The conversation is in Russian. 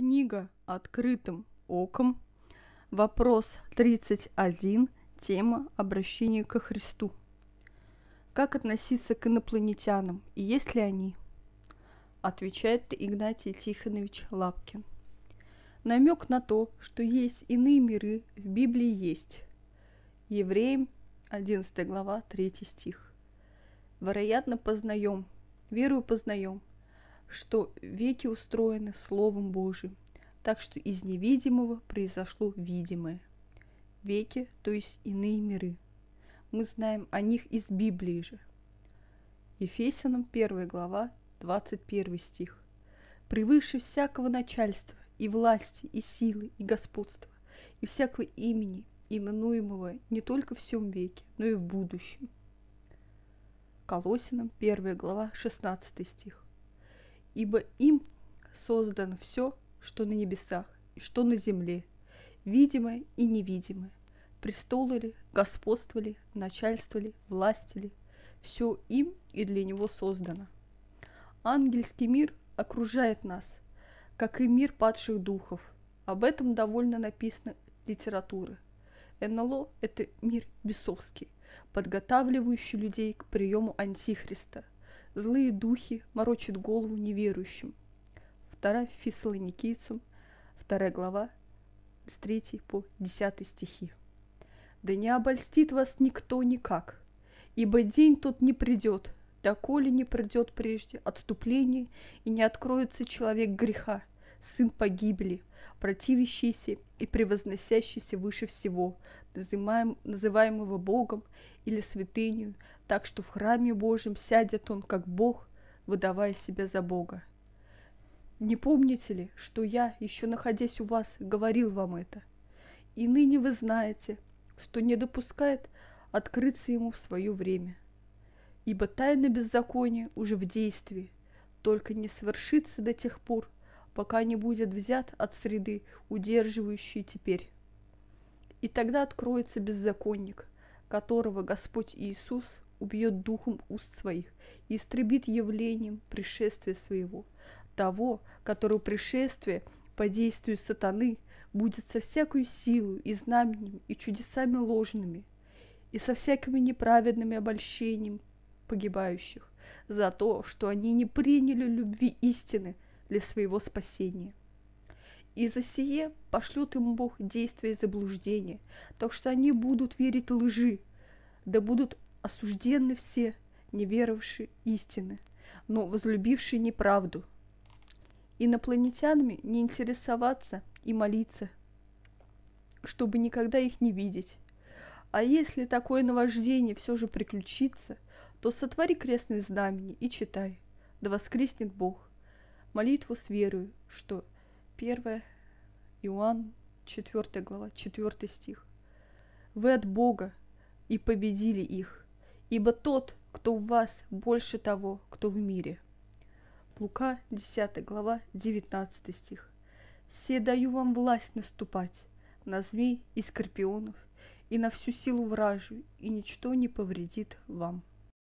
Книга «Открытым оком». Вопрос 31. Тема обращение ко Христу. Как относиться к инопланетянам и есть ли они? Отвечает Игнатий Тихонович Лапкин. Намек на то, что есть иные миры, в Библии есть. Евреям 11 глава 3 стих. Вероятно, познаем, верую познаем, что веки устроены Словом Божиим, так что из невидимого произошло видимое. Веки, то есть иные миры. Мы знаем о них из Библии же. Ефесянам 1 глава, 21 стих. «Превыше всякого начальства и власти, и силы, и господства, и всякого имени, именуемого не только в всем веке, но и в будущем». Колосинам 1 глава, 16 стих ибо им создано все, что на небесах и что на земле, видимое и невидимое, престолы господствовали, начальствовали, ли, все им и для него создано. Ангельский мир окружает нас, как и мир падших духов. Об этом довольно написано литературы. НЛО – это мир бесовский, подготавливающий людей к приему Антихриста – злые духи морочат голову неверующим. Вторая Фессалоникийцам, Вторая глава, с 3 по 10 стихи. «Да не обольстит вас никто никак, ибо день тот не придет, доколе не придет прежде отступление, и не откроется человек греха, сын погибли, противящийся и превозносящийся выше всего, называемого Богом или святынью, так что в храме Божьем сядет он как Бог, выдавая себя за Бога. Не помните ли, что я, еще находясь у вас, говорил вам это? И ныне вы знаете, что не допускает открыться ему в свое время. Ибо тайна беззакония уже в действии, только не свершится до тех пор, пока не будет взят от среды, удерживающей теперь. И тогда откроется беззаконник, которого Господь Иисус убьет духом уст своих и истребит явлением пришествия своего, того, которого пришествие по действию сатаны будет со всякую силою и знаменем и чудесами ложными, и со всякими неправедными обольщениями погибающих за то, что они не приняли любви истины – для своего спасения. И за сие пошлет им Бог действия заблуждения, так что они будут верить лжи, да будут осуждены все, неверовавшие истины, но возлюбившие неправду. Инопланетянами не интересоваться и молиться, чтобы никогда их не видеть. А если такое наваждение все же приключится, то сотвори крестные знамени и читай, да воскреснет Бог молитву с верою, что 1 Иоанн 4 глава, 4 стих. Вы от Бога и победили их, ибо тот, кто в вас, больше того, кто в мире. Лука 10 глава, 19 стих. Все даю вам власть наступать на змей и скорпионов, и на всю силу вражью, и ничто не повредит вам».